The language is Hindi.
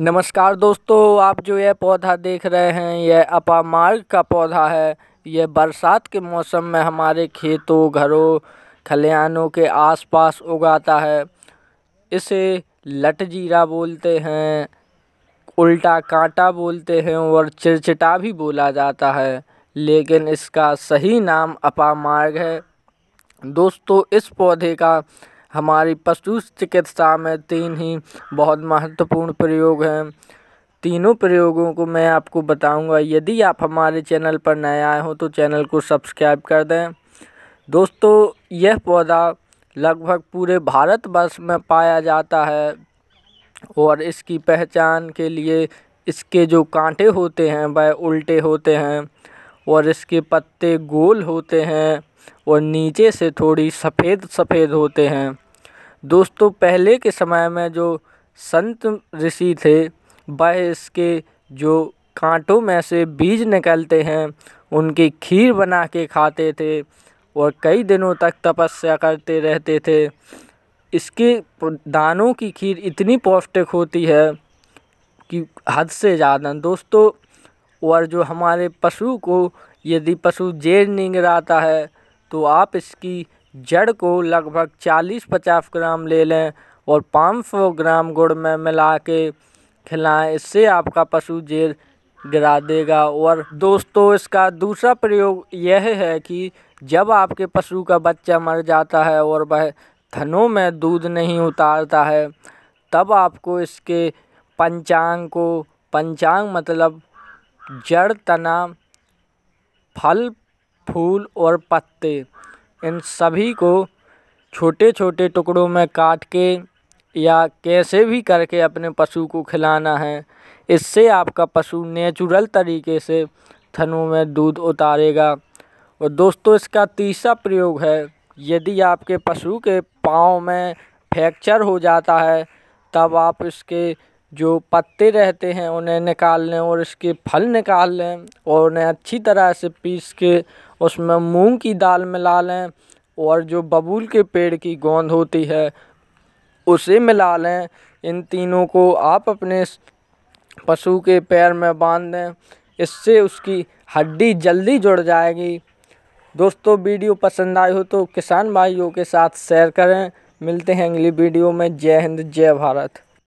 नमस्कार दोस्तों आप जो यह पौधा देख रहे हैं यह अपामार्ग का पौधा है यह बरसात के मौसम में हमारे खेतों घरों खलिनों के आसपास उगाता है इसे लट जीरा बोलते हैं उल्टा कांटा बोलते हैं और चिड़चिटा भी बोला जाता है लेकिन इसका सही नाम अपामार्ग है दोस्तों इस पौधे का हमारी पशु चिकित्सा में तीन ही बहुत महत्वपूर्ण प्रयोग हैं तीनों प्रयोगों को मैं आपको बताऊंगा यदि आप हमारे चैनल पर नए आए हो तो चैनल को सब्सक्राइब कर दें दोस्तों यह पौधा लगभग पूरे भारतवर्ष में पाया जाता है और इसकी पहचान के लिए इसके जो कांटे होते हैं वह उल्टे होते हैं और इसके पत्ते गोल होते हैं और नीचे से थोड़ी सफ़ेद सफ़ेद होते हैं दोस्तों पहले के समय में जो संत ऋषि थे वह इसके जो कांटों में से बीज निकलते हैं उनकी खीर बना के खाते थे और कई दिनों तक तपस्या करते रहते थे इसके दानों की खीर इतनी पौष्टिक होती है कि हद से ज़्यादा दोस्तों और जो हमारे पशु को यदि पशु जेर नींग आता है तो आप इसकी जड़ को लगभग 40-50 ग्राम ले लें और 500 ग्राम गुड़ में मिला के खिलाएँ इससे आपका पशु जेल गिरा देगा और दोस्तों इसका दूसरा प्रयोग यह है कि जब आपके पशु का बच्चा मर जाता है और वह थनों में दूध नहीं उतारता है तब आपको इसके पंचांग को पंचांग मतलब जड़ तना फल फूल और पत्ते इन सभी को छोटे छोटे टुकड़ों में काट के या कैसे भी करके अपने पशु को खिलाना है इससे आपका पशु नेचुरल तरीके से थनों में दूध उतारेगा और दोस्तों इसका तीसरा प्रयोग है यदि आपके पशु के पाँव में फ्रैक्चर हो जाता है तब आप इसके जो पत्ते रहते हैं उन्हें निकाल लें और इसके फल निकाल लें और उन्हें अच्छी तरह से पीस के उसमें मूंग की दाल मिला लें और जो बबूल के पेड़ की गोंद होती है उसे मिला लें इन तीनों को आप अपने पशु के पैर में बांध दें इससे उसकी हड्डी जल्दी जुड़ जाएगी दोस्तों वीडियो पसंद आई हो तो किसान भाइयों के साथ शेयर करें मिलते हैं अगली वीडियो में जय हिंद जय भारत